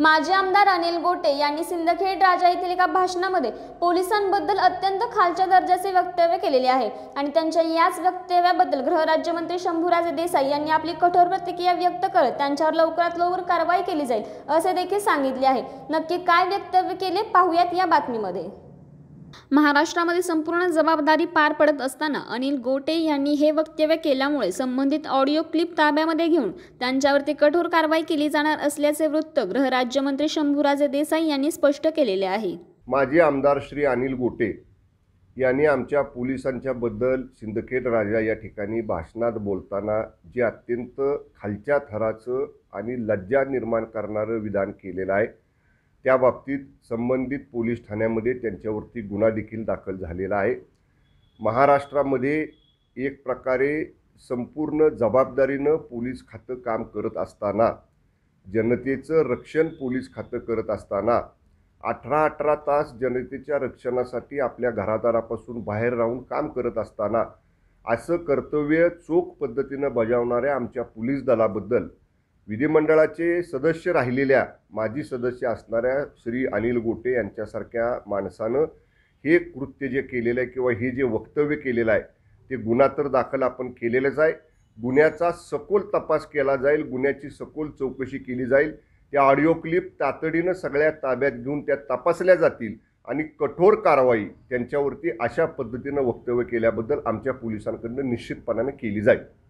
माजी आमदार अनिल गोटे यांनी सिंदखेड राजा येथील एका भाषणामध्ये पोलिसांबद्दल अत्यंत खालच्या दर्जाचे वक्तव्य केलेले आहे आणि त्यांच्या याच वक्तव्याबद्दल गृहराज्यमंत्री शंभूराजे देसाई यांनी आपली कठोर प्रतिक्रिया व्यक्त करत त्यांच्यावर लवकरात लवकर कारवाई केली जाईल असे देखील सांगितले आहे नक्की काय वक्तव्य केले पाहूयात या बातमीमध्ये महाराष्ट्रामध्ये संपूर्ण जबाबदारी पार पडत असताना अनिल गोटे यांनी हे वक्तव्य केल्यामुळे संबंधित ऑडिओ क्लिप ताब्यामध्ये घेऊन त्यांच्यावरती कठोर कारवाई केली जाणार असल्याचे वृत्त गृहराज्यमंत्री शंभूराजे देसाई यांनी स्पष्ट केलेले आहे माजी आमदार श्री अनिल गोटे यांनी आमच्या पोलिसांच्या बद्दल सिंदखेड राजा या ठिकाणी भाषणात बोलताना जे अत्यंत खालच्या थराचं आणि लज्जा निर्माण करणारं विधान केलेलं आहे त्या बाबतीत संबंधित पोलीस ठाण्यामध्ये त्यांच्यावरती गुन्हा देखील दाखल झालेला आहे महाराष्ट्रामध्ये एक प्रकारे संपूर्ण जबाबदारीनं पोलीस खातं काम करत असताना जनतेचं रक्षण पोलीस खातं करत असताना अठरा अठरा तास जनतेच्या रक्षणासाठी आपल्या घरादारापासून बाहेर राहून काम करत असताना असं कर्तव्य चोख पद्धतीनं बजावणाऱ्या आमच्या पोलीस दलाबद्दल विधिमंडळाचे सदस्य राहिलेल्या माजी सदस्य असणाऱ्या श्री अनिल गोटे यांच्यासारख्या माणसानं हे कृत्य जे केलेलं आहे किंवा हे जे वक्तव्य केलेलं आहे ते गुन्हा तर दाखल आपण केलेलंच आहे गुन्ह्याचा सखोल तपास केला जाईल गुन्ह्याची सखोल चौकशी केली जाईल त्या ऑडिओ क्लिप तातडीनं सगळ्या ताब्यात घेऊन त्या तपासल्या जातील आणि कठोर कारवाई त्यांच्यावरती अशा पद्धतीनं वक्तव्य केल्याबद्दल आमच्या पोलिसांकडनं निश्चितपणानं केली जाईल